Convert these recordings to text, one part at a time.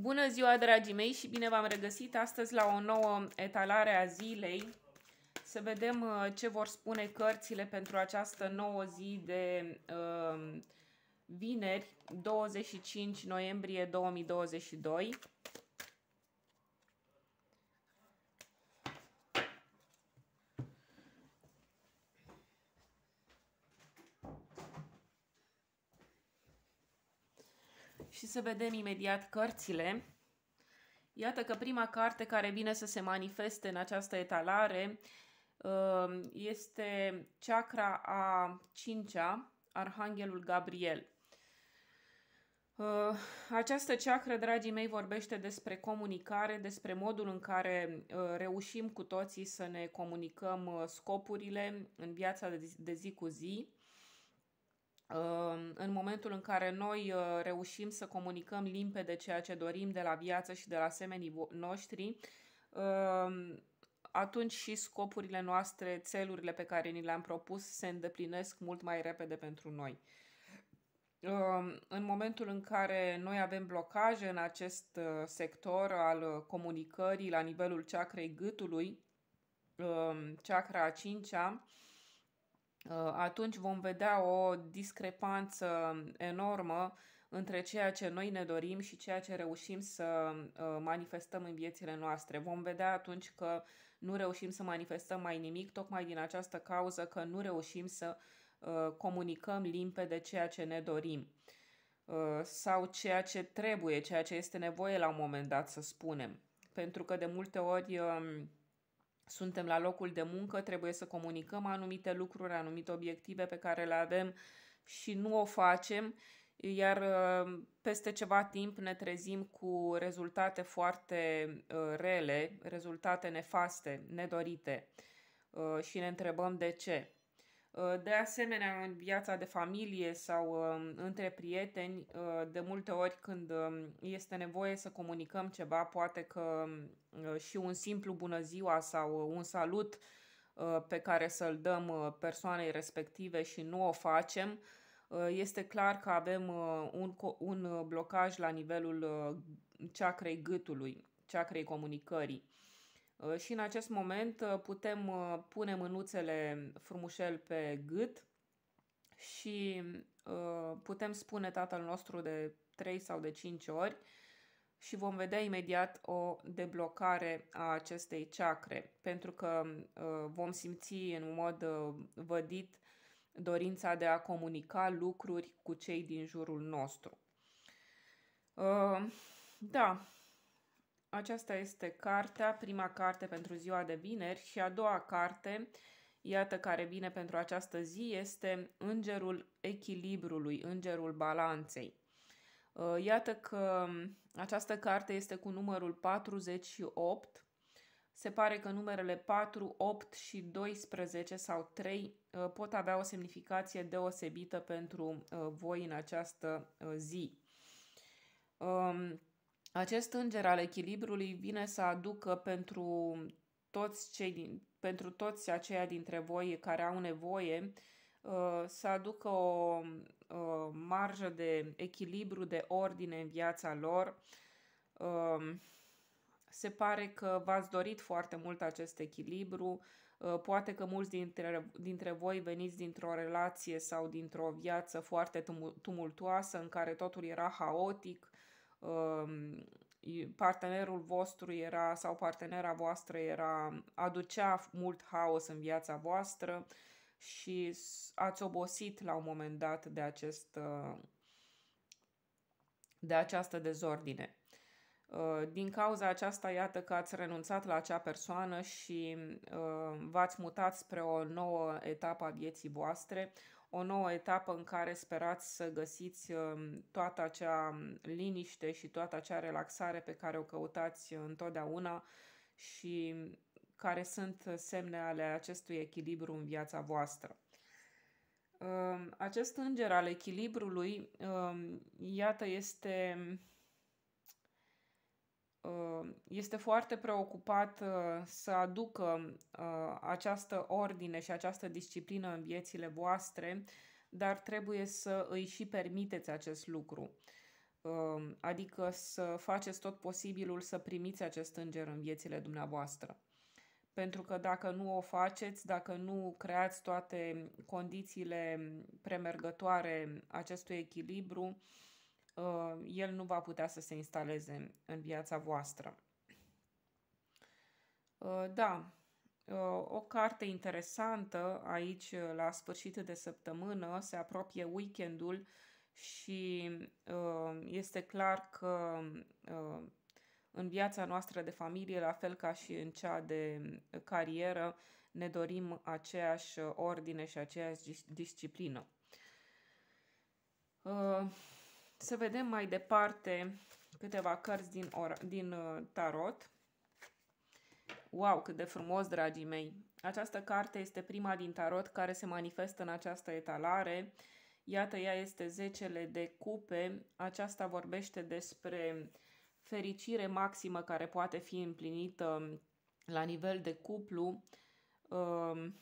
Bună ziua, dragii mei, și bine v-am regăsit astăzi la o nouă etalare a zilei. Să vedem uh, ce vor spune cărțile pentru această nouă zi de uh, vineri, 25 noiembrie 2022. și să vedem imediat cărțile. Iată că prima carte care vine să se manifeste în această etalare uh, este Chakra a cincea, Arhanghelul Gabriel. Uh, această ceacră, dragii mei, vorbește despre comunicare, despre modul în care uh, reușim cu toții să ne comunicăm scopurile în viața de zi cu zi. Ehm, în momentul în care noi uh, reușim să comunicăm limpede ceea ce dorim de la viață și de la semenii noștri, ehm, atunci și scopurile noastre, țelurile pe care ni le-am propus se îndeplinesc mult mai repede pentru noi. Ehm, în momentul în care noi avem blocaje în acest uh, sector al uh, comunicării la nivelul ceacrei gâtului, ceacra a cincea, Uh, atunci vom vedea o discrepanță enormă între ceea ce noi ne dorim și ceea ce reușim să uh, manifestăm în viețile noastre. Vom vedea atunci că nu reușim să manifestăm mai nimic, tocmai din această cauză că nu reușim să uh, comunicăm limpede ceea ce ne dorim sau ceea ce trebuie, ceea ce este nevoie la un moment dat să spunem. Pentru că de multe ori um, suntem la locul de muncă, trebuie să comunicăm anumite lucruri, anumite obiective pe care le avem și nu o facem, iar uh, peste ceva timp ne trezim cu rezultate foarte uh, rele, rezultate nefaste, nedorite uh, și ne întrebăm de ce. Uh, de asemenea, în viața de familie sau um, între prieteni, uh, de multe ori când um, este nevoie să comunicăm ceva, poate că um, uh, și un simplu bună ziua sau un salut pe care să-l dăm persoanei respective și nu o facem, este clar că avem un, un blocaj la nivelul ceacrei gâtului, ceacrei comunicării. Uh, și în acest moment uh, putem uh, pune mânuțele frumușel pe gât și putem spune Tatăl nostru de 3 sau de 5 ori și vom vedea imediat o deblocare a acestei chakre, pentru că vom simți în mod vădit dorința de a comunica lucruri cu cei din jurul nostru. Da, aceasta este cartea, prima carte pentru ziua de vineri și a doua carte, iată care vine pentru această zi, este Îngerul Echilibrului, Îngerul Balanței. Uh, iată că um, această carte este cu numărul 48. Se pare că numerele 4, 8 și 12 sau 3 uh, pot avea o semnificație deosebită pentru uh, voi în această zi. Um, acest înger al echilibrului vine să aducă pentru toți, cei din, pentru toți aceia dintre voi care au nevoie uh, să aducă o marjă de echilibru, de ordine în viața lor. Uh, se pare că v-ați dorit foarte mult acest echilibru. Uh, poate că mulți dintre, dintre voi veniți dintr-o relație sau dintr-o viață foarte tumultoasă în care totul era haotic, uh, Um, partenerul vostru era sau partenera voastră era aducea mult haos în viața voastră și ați obosit la un moment dat de acest uh, de această dezordine. Uh, din cauza aceasta, iată că ați renunțat la acea persoană și uh, v-ați mutat spre o nouă etapă a vieții voastre, o nouă etapă în care sperați să găsiți uh, toată acea liniște și toată acea relaxare pe care o căutați întotdeauna și care sunt semne ale acestui echilibru în viața voastră. Acest înger al echilibrului, iată, este este foarte preocupat uh, să aducă uh, această ordine și această disciplină în viețile voastre, dar trebuie să îi și permiteți acest lucru. Uh, adică să faceți tot posibilul să primiți acest înger în viețile dumneavoastră. Pentru că dacă nu o faceți, dacă nu creați toate condițiile premergătoare acestui echilibru, uh, Uh, el nu va putea să se instaleze în viața voastră. Uh, da, uh, o carte interesantă aici la sfârșit de săptămână, se apropie weekendul și este clar că în viața noastră de familie, la fel ca și în cea de carieră, ne dorim aceeași ordine și aceeași disciplină. Să vedem mai departe câteva cărți din, or din uh, tarot. Wow, cât de frumos, dragii mei! Această carte este prima din tarot care se manifestă în această etalare. Iată, ea este zecele de cupe. Aceasta vorbește despre fericire maximă care poate fi împlinită la nivel de cuplu. Um,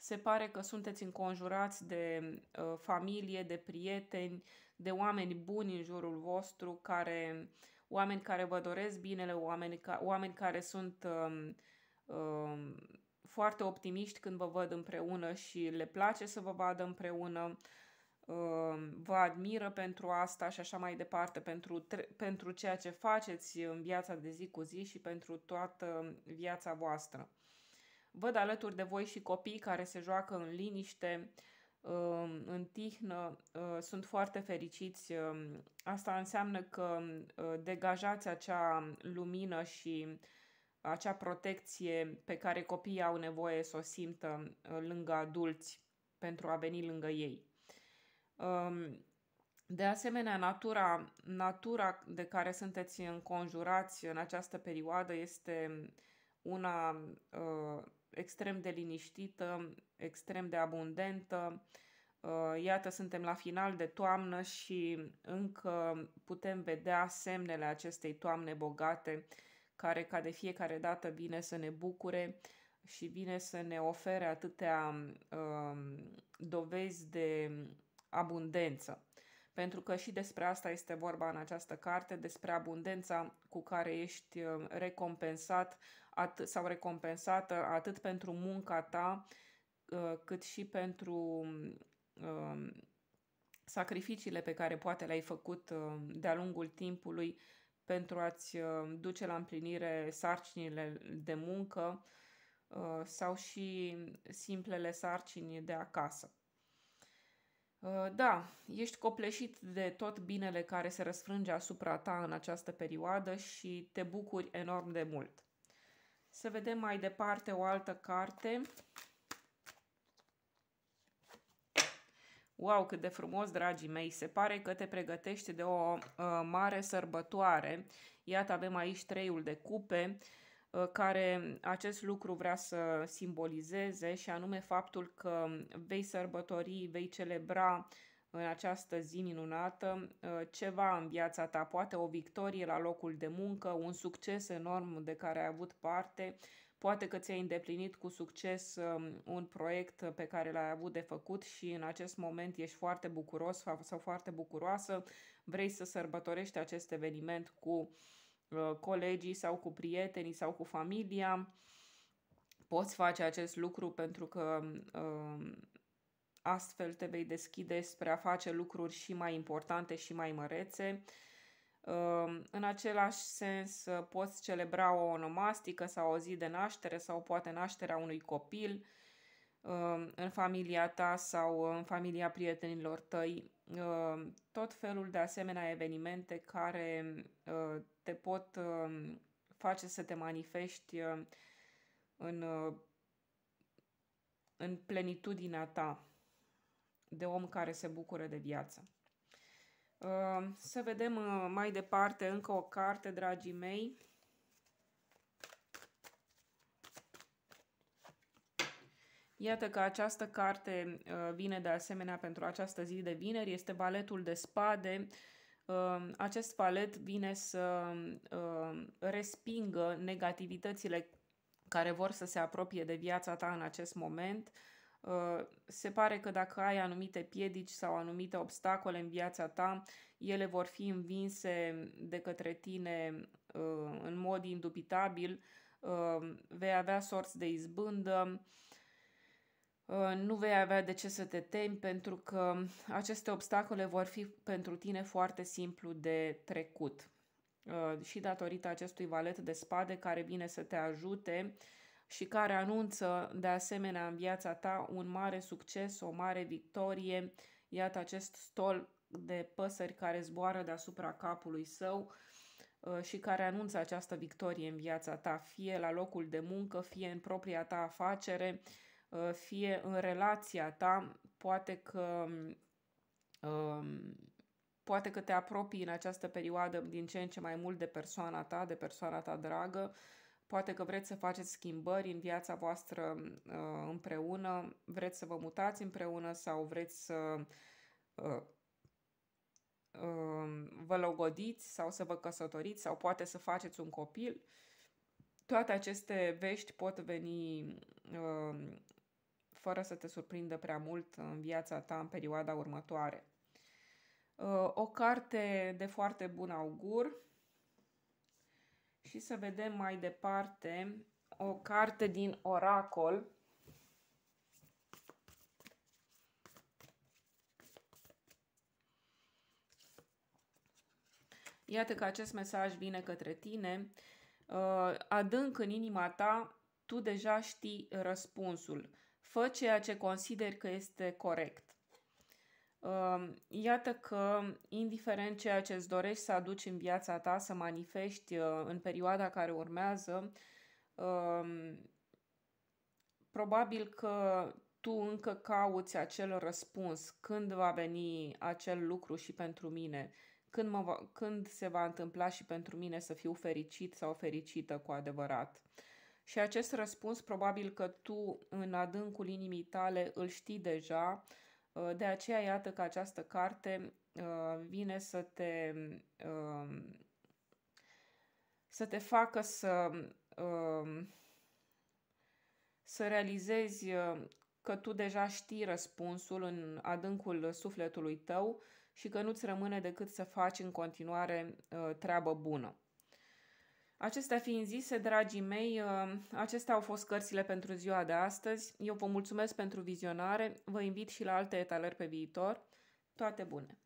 se pare că sunteți înconjurați de uh, familie, de prieteni, de oameni buni în jurul vostru, care, oameni care vă doresc binele, oameni, ca, oameni care sunt um, um, foarte optimiști când vă văd împreună și le place să vă vadă împreună, um, vă admiră pentru asta și așa mai departe, pentru, tre- pentru ceea ce faceți în viața de zi cu zi și pentru toată viața voastră. Văd alături de voi și copii care se joacă în liniște, uh, Um, în tihnă uh, sunt foarte fericiți. Um, asta înseamnă că uh, degajați acea lumină și acea protecție pe care copiii au nevoie să o simtă uh, lângă adulți pentru a veni lângă ei. Um, de asemenea, natura, natura de care sunteți înconjurați în această perioadă este una extrem de liniștită, extrem de abundentă. Uh, iată, suntem la final de toamnă și încă putem vedea semnele acestei toamne bogate, care ca de fiecare dată vine să ne bucure și vine să ne ofere atâtea uh, dovezi de abundență pentru că și despre asta este vorba în această carte, despre abundența cu care ești uh, recompensat at- sau recompensată atât pentru munca ta, uh, cât și pentru um, sacrificiile pe care poate le-ai făcut uh, de-a lungul timpului pentru a-ți duce la împlinire sarcinile de muncă sau și simplele sarcini de acasă. Uh, da, ești copleșit de tot binele care se răsfrânge asupra ta în această perioadă și te bucuri enorm de mult. Să vedem mai departe o altă carte. Wow, cât de frumos, dragii mei! Se pare că te pregătești de o uh, mare sărbătoare. Iată, avem aici treiul de cupe. Uh, Uh, care acest lucru vrea să simbolizeze și anume faptul că vei sărbători, vei celebra în această zi minunată uh, ceva în viața ta, poate o victorie la locul de muncă, un succes enorm de care ai avut parte, poate că ți-ai îndeplinit cu succes um, un proiect pe care l-ai avut de făcut și în acest moment ești foarte bucuros sau foarte bucuroasă, vrei să sărbătorești acest eveniment cu uh, Uh, colegii sau cu prietenii sau cu familia. Poți face acest lucru pentru că um, astfel te vei deschide spre a face lucruri și mai importante și mai mărețe. Um, în același sens, uh, poți celebra o onomastică sau o zi de naștere sau poate nașterea unui copil um, în familia ta sau în familia prietenilor tăi. Ehm, tot felul de asemenea evenimente care ehm, te pot ehm, face să te manifesti în, în plenitudinea ta de om care se bucură de viață. Să vedem mai departe încă o carte, dragii mei. Iată că această carte uh, vine de asemenea pentru această zi de vineri, este baletul de spade. Uh, acest palet vine să uh, respingă negativitățile care vor să se apropie de viața ta în acest moment. Se pare că dacă ai anumite piedici sau anumite obstacole în viața ta, ele vor fi învinse de către tine în mod indubitabil, vei avea sorți de izbândă, Uh, nu vei avea de ce să te temi pentru că aceste obstacole vor fi pentru tine foarte simplu de trecut. Uh, și datorită acestui valet de spade care vine să te ajute și care anunță de asemenea în viața ta un mare succes, o mare victorie, iată acest stol de păsări care zboară deasupra capului său uh, și care anunță această victorie în viața ta, fie la locul de muncă, fie în propria ta afacere, Uh, fie în relația ta, poate că um, poate că te apropii în această perioadă din ce în ce mai mult de persoana ta, de persoana ta dragă, poate că vreți să faceți schimbări în viața voastră uh, împreună, vreți să vă mutați împreună sau vreți să uh, um, vă logodiți sau să vă căsătoriți sau poate să faceți un copil. Toate aceste vești pot veni um, fără să te surprindă prea mult în viața ta în perioada următoare. Uh, o carte de foarte bun augur și să vedem mai departe o carte din oracol Iată că acest mesaj vine către tine. Uh, adânc în inima ta, tu deja știi răspunsul fă ceea ce consideri că este corect. Um, iată că, indiferent ceea ce îți dorești să aduci în viața ta, să manifesti uh, în perioada care urmează, um, probabil că tu încă cauți acel răspuns, când va veni acel lucru și pentru mine, când, mă va, când se va întâmpla și pentru mine să fiu fericit sau fericită cu adevărat. Uh, și acest răspuns, probabil că tu, în adâncul inimii tale, îl știi deja. Uh, de aceea, iată că această carte uh, vine să te, um, să te facă să, um, să realizezi uh, că tu deja știi răspunsul în adâncul sufletului tău și că nu-ți rămâne decât să faci în continuare treabă bună. Acestea fiind zise, dragii mei, uh, acestea au fost cărțile pentru ziua de astăzi. Eu vă mulțumesc pentru vizionare, vă invit și la alte etalări pe viitor. Toate bune!